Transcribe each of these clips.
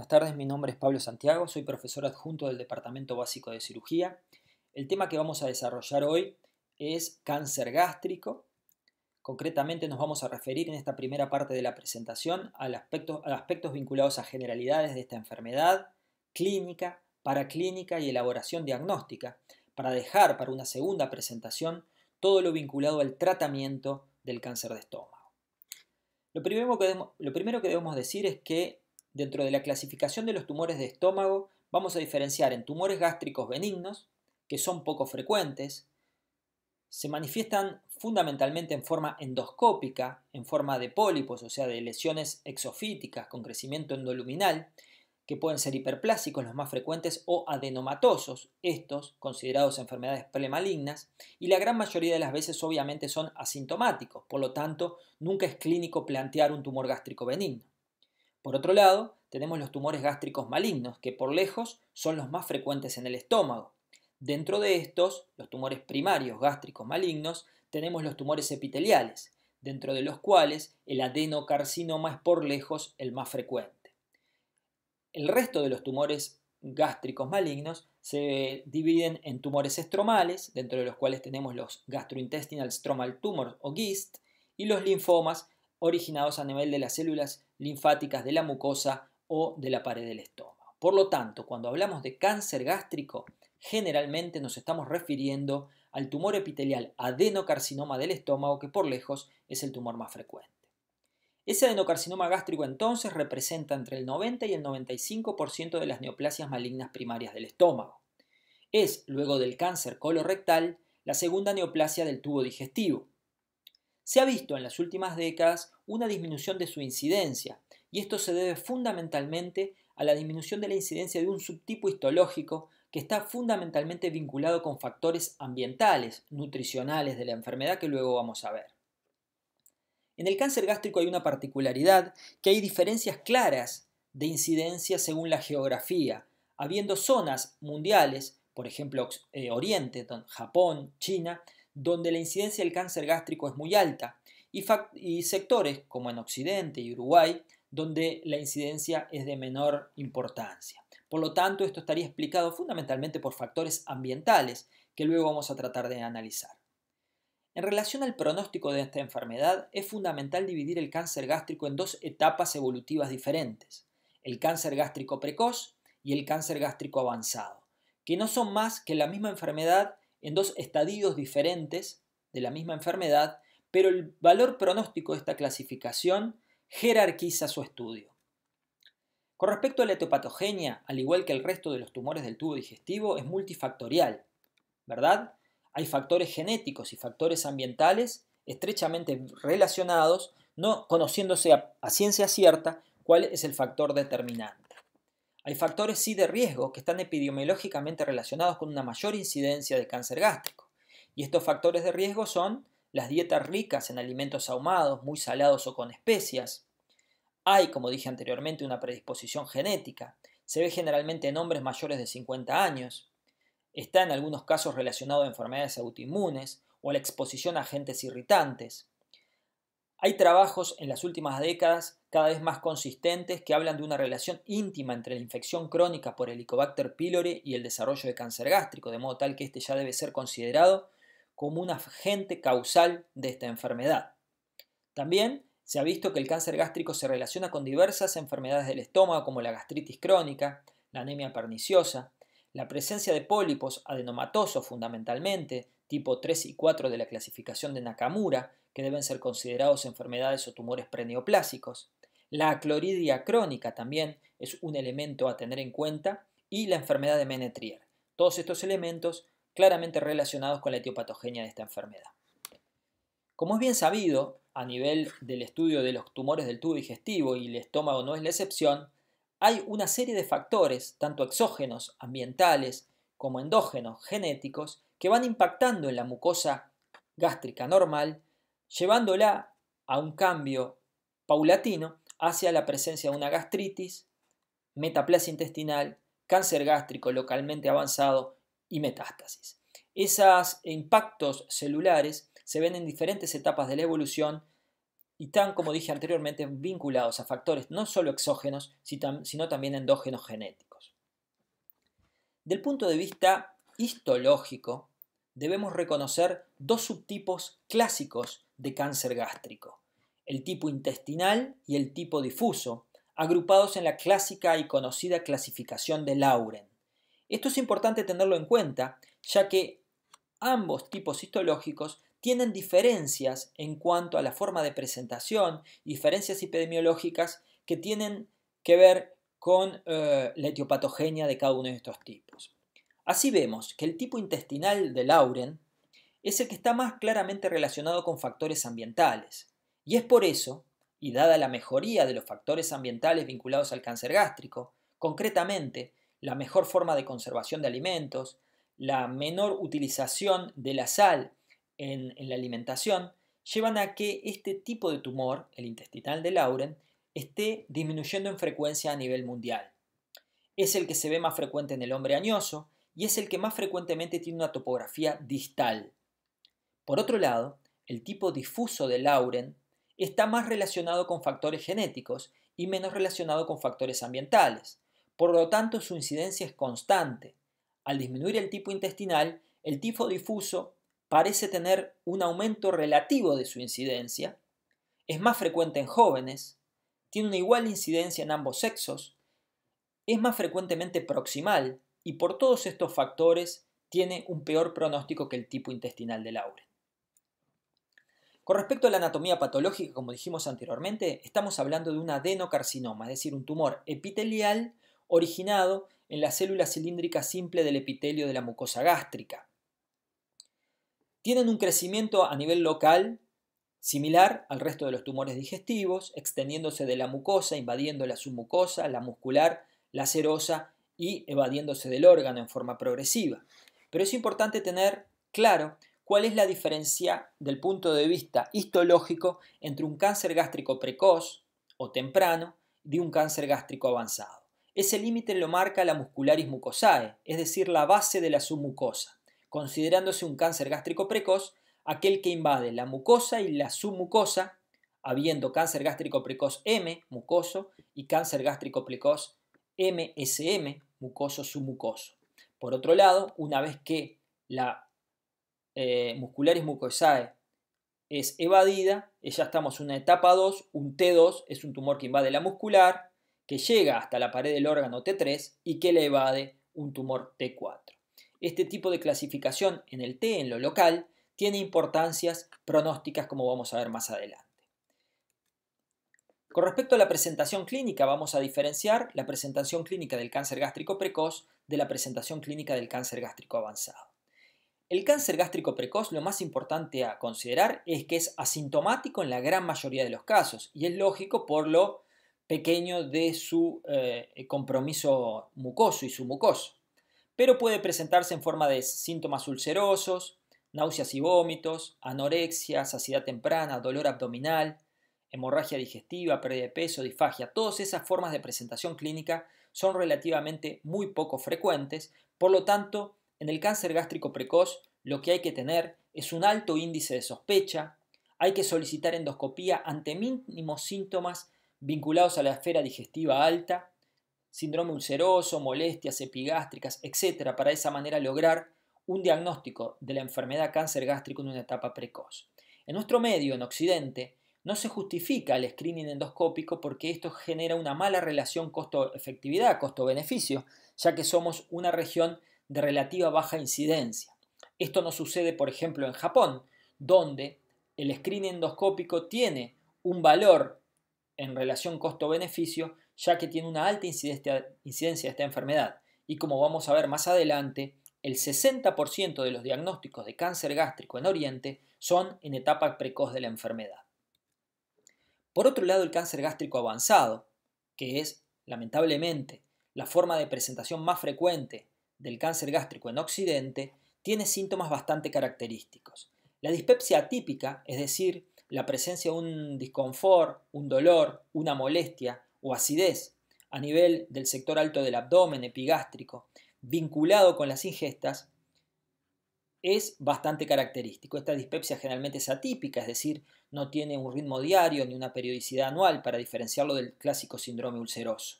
Buenas tardes, mi nombre es Pablo Santiago, soy profesor adjunto del Departamento Básico de Cirugía. El tema que vamos a desarrollar hoy es cáncer gástrico. Concretamente nos vamos a referir en esta primera parte de la presentación a aspecto, aspectos vinculados a generalidades de esta enfermedad, clínica, paraclínica y elaboración diagnóstica, para dejar para una segunda presentación todo lo vinculado al tratamiento del cáncer de estómago. Lo primero que lo primero que debemos decir es que Dentro de la clasificación de los tumores de estómago, vamos a diferenciar en tumores gástricos benignos, que son poco frecuentes, se manifiestan fundamentalmente en forma endoscópica, en forma de pólipos, o sea, de lesiones exofíticas con crecimiento endoluminal, que pueden ser hiperplásicos los más frecuentes o adenomatosos, estos considerados enfermedades premalignas, y la gran mayoría de las veces obviamente son asintomáticos, por lo tanto nunca es clínico plantear un tumor gástrico benigno. Por otro lado, tenemos los tumores gástricos malignos, que por lejos son los más frecuentes en el estómago. Dentro de estos, los tumores primarios gástricos malignos, tenemos los tumores epiteliales, dentro de los cuales el adenocarcinoma es por lejos el más frecuente. El resto de los tumores gástricos malignos se dividen en tumores estromales, dentro de los cuales tenemos los gastrointestinal stromal tumors o GIST, y los linfomas originados a nivel de las células linfáticas de la mucosa o de la pared del estómago. Por lo tanto, cuando hablamos de cáncer gástrico, generalmente nos estamos refiriendo al tumor epitelial adenocarcinoma del estómago, que por lejos es el tumor más frecuente. Ese adenocarcinoma gástrico entonces representa entre el 90 y el 95% de las neoplasias malignas primarias del estómago. Es, luego del cáncer colorectal, la segunda neoplasia del tubo digestivo se ha visto en las últimas décadas una disminución de su incidencia, y esto se debe fundamentalmente a la disminución de la incidencia de un subtipo histológico que está fundamentalmente vinculado con factores ambientales, nutricionales de la enfermedad que luego vamos a ver. En el cáncer gástrico hay una particularidad, que hay diferencias claras de incidencia según la geografía, habiendo zonas mundiales, por ejemplo eh, Oriente, Japón, China, donde la incidencia del cáncer gástrico es muy alta, y, sectores como en Occidente y Uruguay, donde la incidencia es de menor importancia. Por lo tanto, esto estaría explicado fundamentalmente por factores ambientales, que luego vamos a tratar de analizar. En relación al pronóstico de esta enfermedad, es fundamental dividir el cáncer gástrico en dos etapas evolutivas diferentes, el cáncer gástrico precoz y el cáncer gástrico avanzado, que no son más que la misma enfermedad en dos estadios diferentes de la misma enfermedad, pero el valor pronóstico de esta clasificación jerarquiza su estudio. Con respecto a la etiopatogenia, al igual que el resto de los tumores del tubo digestivo, es multifactorial, ¿verdad? Hay factores genéticos y factores ambientales estrechamente relacionados, no conociéndose a, a ciencia cierta cuál es el factor determinante. Hay factores sí de riesgo que están epidemiológicamente relacionados con una mayor incidencia de cáncer gástrico. Y estos factores de riesgo son las dietas ricas en alimentos ahumados, muy salados o con especias. Hay, como dije anteriormente, una predisposición genética. Se ve generalmente en hombres mayores de 50 años. Está en algunos casos relacionado a enfermedades autoinmunes o a la exposición a agentes irritantes. Hay trabajos en las últimas décadas cada vez más consistentes que hablan de una relación íntima entre la infección crónica por Helicobacter pylori y el desarrollo de cáncer gástrico, de modo tal que este ya debe ser considerado como un agente causal de esta enfermedad. También se ha visto que el cáncer gástrico se relaciona con diversas enfermedades del estómago como la gastritis crónica, la anemia perniciosa, la presencia de pólipos adenomatosos fundamentalmente, tipo 3 y 4 de la clasificación de Nakamura, que deben ser considerados enfermedades o tumores preneoplásicos, la cloridia crónica también es un elemento a tener en cuenta y la enfermedad de Menetrier. Todos estos elementos claramente relacionados con la etiopatogenia de esta enfermedad. Como es bien sabido, a nivel del estudio de los tumores del tubo digestivo y el estómago no es la excepción, hay una serie de factores, tanto exógenos, ambientales, como endógenos, genéticos, que van impactando en la mucosa gástrica normal, llevándola a un cambio paulatino hacia la presencia de una gastritis, metaplasia intestinal, cáncer gástrico localmente avanzado y metástasis. Esos impactos celulares se ven en diferentes etapas de la evolución y están, como dije anteriormente, vinculados a factores no solo exógenos, sino también endógenos genéticos. Del punto de vista histológico, debemos reconocer dos subtipos clásicos de cáncer gástrico el tipo intestinal y el tipo difuso, agrupados en la clásica y conocida clasificación de Lauren. Esto es importante tenerlo en cuenta, ya que ambos tipos histológicos tienen diferencias en cuanto a la forma de presentación, diferencias epidemiológicas que tienen que ver con eh, la etiopatogenia de cada uno de estos tipos. Así vemos que el tipo intestinal de Lauren es el que está más claramente relacionado con factores ambientales. Y es por eso, y dada la mejoría de los factores ambientales vinculados al cáncer gástrico, concretamente la mejor forma de conservación de alimentos, la menor utilización de la sal en, la alimentación, llevan a que este tipo de tumor, el intestinal de Lauren, esté disminuyendo en frecuencia a nivel mundial. Es el que se ve más frecuente en el hombre añoso y es el que más frecuentemente tiene una topografía distal. Por otro lado, el tipo difuso de Lauren está más relacionado con factores genéticos y menos relacionado con factores ambientales. Por lo tanto, su incidencia es constante. Al disminuir el tipo intestinal, el tifo difuso parece tener un aumento relativo de su incidencia, es más frecuente en jóvenes, tiene una igual incidencia en ambos sexos, es más frecuentemente proximal y por todos estos factores tiene un peor pronóstico que el tipo intestinal de Lauren. Con respecto a la anatomía patológica, como dijimos anteriormente, estamos hablando de un adenocarcinoma, es decir, un tumor epitelial originado en la célula cilíndrica simple del epitelio de la mucosa gástrica. Tienen un crecimiento a nivel local similar al resto de los tumores digestivos, extendiéndose de la mucosa, invadiendo la submucosa, la muscular, la serosa y evadiéndose del órgano en forma progresiva. Pero es importante tener claro cuál es la diferencia del punto de vista histológico entre un cáncer gástrico precoz o temprano y un cáncer gástrico avanzado. Ese límite lo marca la muscularis mucosae, es decir, la base de la submucosa, considerándose un cáncer gástrico precoz aquel que invade la mucosa y la submucosa, habiendo cáncer gástrico precoz M, mucoso, y cáncer gástrico precoz MSM, mucoso submucoso. Por otro lado, una vez que la eh, musculares mucosae es evadida, eh, ya estamos en una etapa 2, un T2 es un tumor que invade la muscular, que llega hasta la pared del órgano T3 y que le evade un tumor T4. Este tipo de clasificación en el T, en lo local, tiene importancias pronósticas como vamos a ver más adelante. Con respecto a la presentación clínica, vamos a diferenciar la presentación clínica del cáncer gástrico precoz de la presentación clínica del cáncer gástrico avanzado. El cáncer gástrico precoz lo más importante a considerar es que es asintomático en la gran mayoría de los casos y es lógico por lo pequeño de su eh, compromiso mucoso y su mucoso. Pero puede presentarse en forma de síntomas ulcerosos, náuseas y vómitos, anorexia, saciedad temprana, dolor abdominal, hemorragia digestiva, pérdida de peso, disfagia. Todas esas formas de presentación clínica son relativamente muy poco frecuentes, por lo tanto, en el cáncer gástrico precoz, lo que hay que tener es un alto índice de sospecha, hay que solicitar endoscopía ante mínimos síntomas vinculados a la esfera digestiva alta, síndrome ulceroso, molestias epigástricas, etc., para de esa manera lograr un diagnóstico de la enfermedad cáncer gástrico en una etapa precoz. En nuestro medio, en Occidente, no se justifica el screening endoscópico porque esto genera una mala relación costo-efectividad, costo-beneficio, ya que somos una región de relativa baja incidencia. Esto no sucede, por ejemplo, en Japón, donde el screening endoscópico tiene un valor en relación costo-beneficio, ya que tiene una alta incidencia, incidencia de esta enfermedad. Y como vamos a ver más adelante, el 60% de los diagnósticos de cáncer gástrico en Oriente son en etapa precoz de la enfermedad. Por otro lado, el cáncer gástrico avanzado, que es, lamentablemente, la forma de presentación más frecuente del cáncer gástrico en Occidente tiene síntomas bastante característicos. La dispepsia atípica, es decir, la presencia de un disconfort, un dolor, una molestia o acidez a nivel del sector alto del abdomen epigástrico, vinculado con las ingestas, es bastante característico. Esta dispepsia generalmente es atípica, es decir, no tiene un ritmo diario ni una periodicidad anual para diferenciarlo del clásico síndrome ulceroso.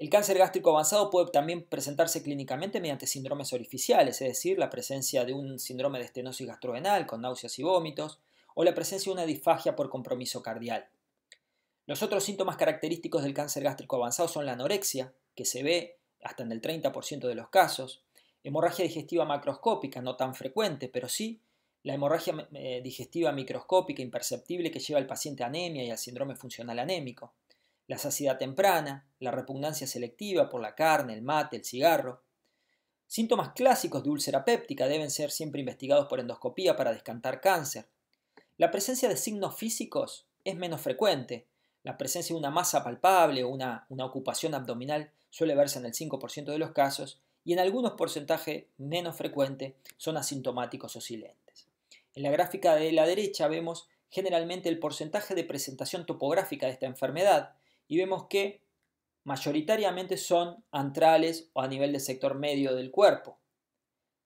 El cáncer gástrico avanzado puede también presentarse clínicamente mediante síndromes orificiales, es decir, la presencia de un síndrome de estenosis gastroenal con náuseas y vómitos, o la presencia de una disfagia por compromiso cardial. Los otros síntomas característicos del cáncer gástrico avanzado son la anorexia, que se ve hasta en el 30% de los casos, hemorragia digestiva macroscópica, no tan frecuente, pero sí la hemorragia eh, digestiva microscópica imperceptible que lleva al paciente a anemia y al síndrome funcional anémico, la saciedad temprana, la repugnancia selectiva por la carne, el mate, el cigarro. Síntomas clásicos de úlcera péptica deben ser siempre investigados por endoscopía para descantar cáncer. La presencia de signos físicos es menos frecuente. La presencia de una masa palpable o una, ocupación abdominal suele verse en el 5% de los casos y en algunos porcentajes menos frecuentes son asintomáticos o silentes. En la gráfica de la derecha vemos generalmente el porcentaje de presentación topográfica de esta enfermedad y vemos que mayoritariamente son antrales o a nivel del sector medio del cuerpo,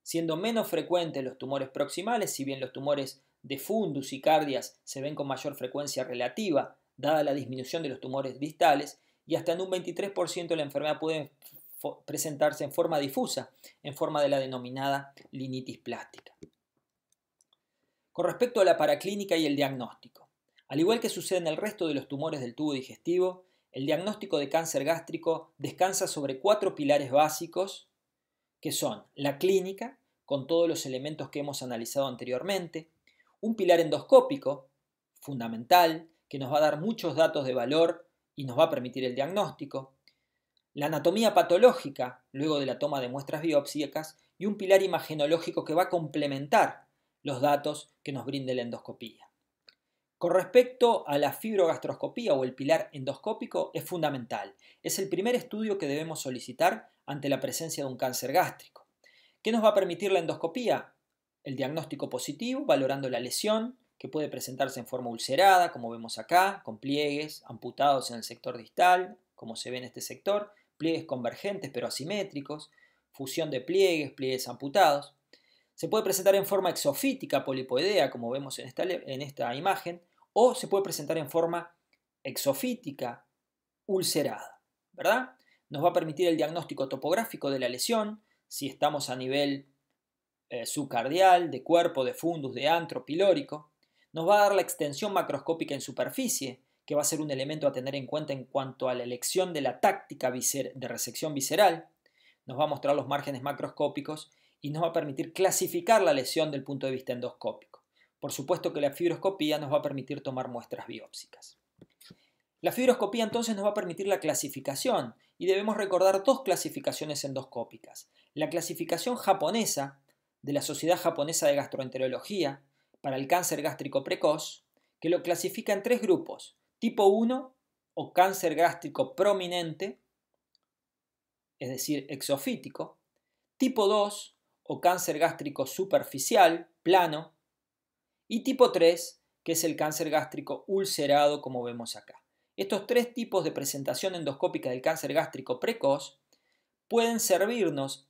siendo menos frecuentes los tumores proximales, si bien los tumores de fundus y cardias se ven con mayor frecuencia relativa, dada la disminución de los tumores distales, y hasta en un 23% la enfermedad puede presentarse en forma difusa, en forma de la denominada linitis plástica. Con respecto a la paraclínica y el diagnóstico, al igual que sucede en el resto de los tumores del tubo digestivo, el diagnóstico de cáncer gástrico descansa sobre cuatro pilares básicos, que son la clínica, con todos los elementos que hemos analizado anteriormente, un pilar endoscópico, fundamental, que nos va a dar muchos datos de valor y nos va a permitir el diagnóstico, la anatomía patológica, luego de la toma de muestras biopsíacas, y un pilar imagenológico que va a complementar los datos que nos brinde la endoscopía. Con respecto a la fibrogastroscopía o el pilar endoscópico, es fundamental. Es el primer estudio que debemos solicitar ante la presencia de un cáncer gástrico. ¿Qué nos va a permitir la endoscopía? El diagnóstico positivo, valorando la lesión, que puede presentarse en forma ulcerada, como vemos acá, con pliegues amputados en el sector distal, como se ve en este sector, pliegues convergentes pero asimétricos, fusión de pliegues, pliegues amputados. Se puede presentar en forma exofítica, polipoidea, como vemos en esta, en esta imagen, o se puede presentar en forma exofítica, ulcerada, ¿verdad? Nos va a permitir el diagnóstico topográfico de la lesión, si estamos a nivel eh, subcardial, de cuerpo, de fundus, de antro, pilórico. Nos va a dar la extensión macroscópica en superficie, que va a ser un elemento a tener en cuenta en cuanto a la elección de la táctica de resección visceral. Nos va a mostrar los márgenes macroscópicos y nos va a permitir clasificar la lesión del punto de vista endoscópico. Por supuesto que la fibroscopía nos va a permitir tomar muestras biópsicas. La fibroscopía entonces nos va a permitir la clasificación y debemos recordar dos clasificaciones endoscópicas. La clasificación japonesa de la Sociedad Japonesa de Gastroenterología para el cáncer gástrico precoz, que lo clasifica en tres grupos, tipo 1 o cáncer gástrico prominente, es decir, exofítico, tipo 2 o cáncer gástrico superficial, plano, y tipo 3, que es el cáncer gástrico ulcerado como vemos acá. Estos tres tipos de presentación endoscópica del cáncer gástrico precoz pueden servirnos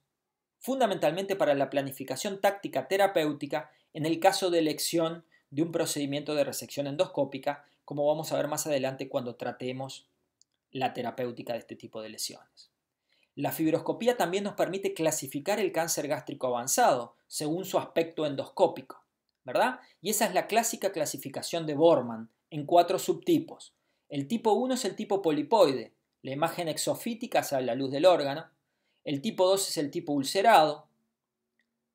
fundamentalmente para la planificación táctica terapéutica en el caso de elección de un procedimiento de resección endoscópica, como vamos a ver más adelante cuando tratemos la terapéutica de este tipo de lesiones. La fibroscopía también nos permite clasificar el cáncer gástrico avanzado según su aspecto endoscópico. ¿verdad? Y esa es la clásica clasificación de Bormann en cuatro subtipos. El tipo 1 es el tipo polipoide, la imagen exofítica a la luz del órgano. El tipo 2 es el tipo ulcerado,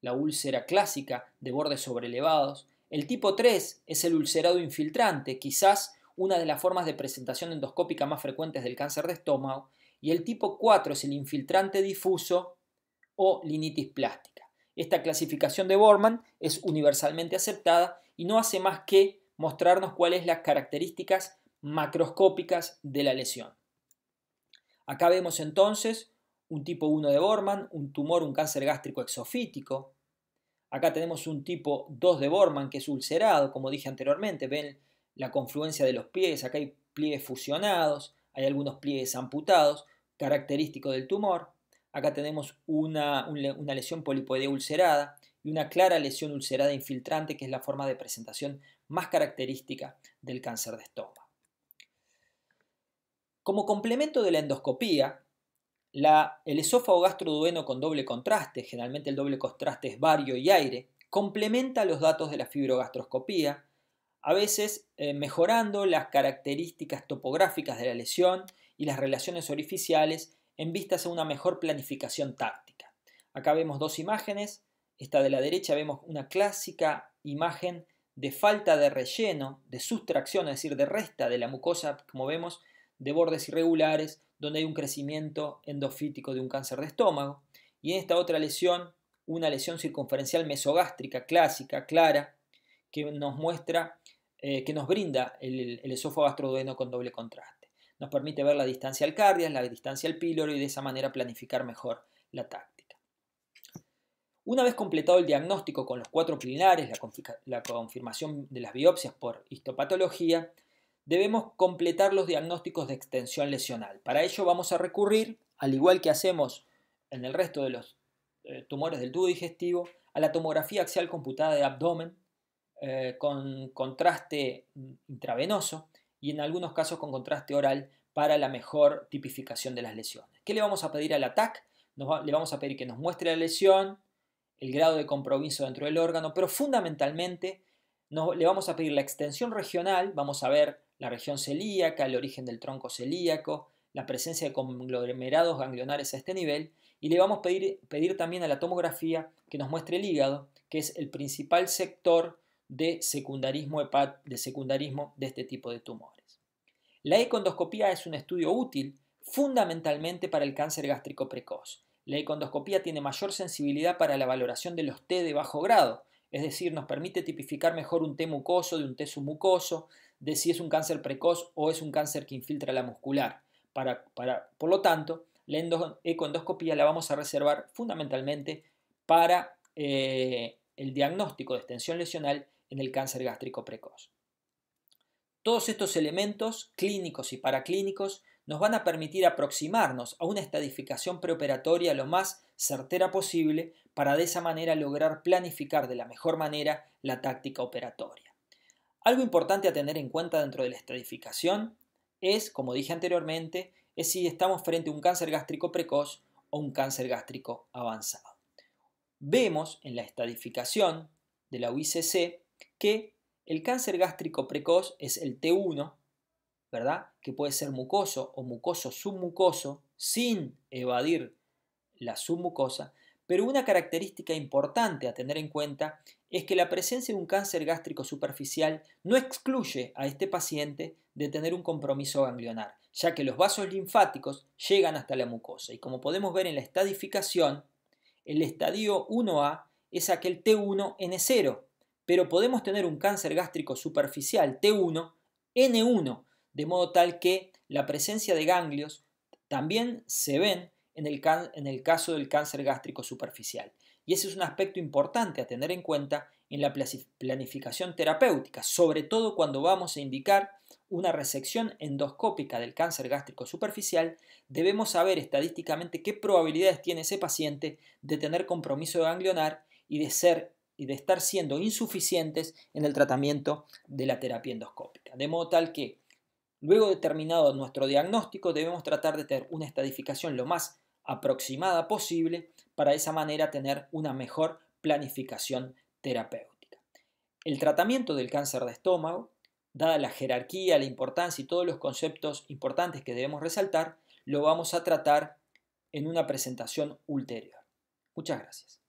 la úlcera clásica de bordes sobrelevados. El tipo 3 es el ulcerado infiltrante, quizás una de las formas de presentación endoscópica más frecuentes del cáncer de estómago. Y el tipo 4 es el infiltrante difuso o linitis plástica. Esta clasificación de Bormann es universalmente aceptada y no hace más que mostrarnos cuáles las características macroscópicas de la lesión. Acá vemos entonces un tipo 1 de Bormann, un tumor, un cáncer gástrico exofítico. Acá tenemos un tipo 2 de Bormann que es ulcerado, como dije anteriormente, ven la confluencia de los pliegues, acá hay pliegues fusionados, hay algunos pliegues amputados, característico del tumor. Acá tenemos una, lesión polipoidea ulcerada y una clara lesión ulcerada infiltrante, que es la forma de presentación más característica del cáncer de estómago. Como complemento de la endoscopía, el esófago gastrodueno con doble contraste, generalmente el doble contraste es bario y aire, complementa los datos de la fibrogastroscopía, a veces eh, mejorando las características topográficas de la lesión y las relaciones orificiales en vistas a una mejor planificación táctica. Acá vemos dos imágenes, esta de la derecha vemos una clásica imagen de falta de relleno, de sustracción, es decir, de resta de la mucosa, como vemos, de bordes irregulares, donde hay un crecimiento endofítico de un cáncer de estómago. Y en esta otra lesión, una lesión circunferencial mesogástrica clásica, clara, que nos muestra, eh, que nos brinda el, esófago con doble contraste. Nos permite ver la distancia al cardias, la distancia al píloro y de esa manera planificar mejor la táctica. Una vez completado el diagnóstico con los cuatro pilares, la, confirmación de las biopsias por histopatología, debemos completar los diagnósticos de extensión lesional. Para ello vamos a recurrir, al igual que hacemos en el resto de los eh, tumores del tubo digestivo, a la tomografía axial computada de abdomen eh, con contraste mm, intravenoso y en algunos casos con contraste oral para la mejor tipificación de las lesiones. ¿Qué le vamos a pedir al ATAC? le vamos a pedir que nos muestre la lesión, el grado de compromiso dentro del órgano, pero fundamentalmente le vamos a pedir la extensión regional, vamos a ver la región celíaca, el origen del tronco celíaco, la presencia de conglomerados ganglionares a este nivel y le vamos a pedir, pedir también a la tomografía que nos muestre el hígado, que es el principal sector de secundarismo, de secundarismo de este tipo de tumores. La econdoscopía es un estudio útil fundamentalmente para el cáncer gástrico precoz. La econdoscopía tiene mayor sensibilidad para la valoración de los T de bajo grado, es decir, nos permite tipificar mejor un T mucoso de un T submucoso, de si es un cáncer precoz o es un cáncer que infiltra la muscular. Para, por lo tanto, la econdoscopía la vamos a reservar fundamentalmente para eh, el diagnóstico de extensión lesional en el cáncer gástrico precoz. Todos estos elementos clínicos y paraclínicos nos van a permitir aproximarnos a una estadificación preoperatoria lo más certera posible para de esa manera lograr planificar de la mejor manera la táctica operatoria. Algo importante a tener en cuenta dentro de la estadificación es, como dije anteriormente, es si estamos frente a un cáncer gástrico precoz o un cáncer gástrico avanzado. Vemos en la estadificación de la UICC que el cáncer gástrico precoz es el T1, ¿verdad? Que puede ser mucoso o mucoso submucoso sin evadir la submucosa, pero una característica importante a tener en cuenta es que la presencia de un cáncer gástrico superficial no excluye a este paciente de tener un compromiso ganglionar, ya que los vasos linfáticos llegan hasta la mucosa. Y como podemos ver en la estadificación, el estadio 1A es aquel T1N0, pero podemos tener un cáncer gástrico superficial T1, N1, de modo tal que la presencia de ganglios también se ven en el, en el caso del cáncer gástrico superficial. Y ese es un aspecto importante a tener en cuenta en la planificación terapéutica, sobre todo cuando vamos a indicar una resección endoscópica del cáncer gástrico superficial, debemos saber estadísticamente qué probabilidades tiene ese paciente de tener compromiso ganglionar y de ser y de estar siendo insuficientes en el tratamiento de la terapia endoscópica. De modo tal que, luego de terminado nuestro diagnóstico, debemos tratar de tener una estadificación lo más aproximada posible para de esa manera tener una mejor planificación terapéutica. El tratamiento del cáncer de estómago, dada la jerarquía, la importancia y todos los conceptos importantes que debemos resaltar, lo vamos a tratar en una presentación ulterior. Muchas gracias.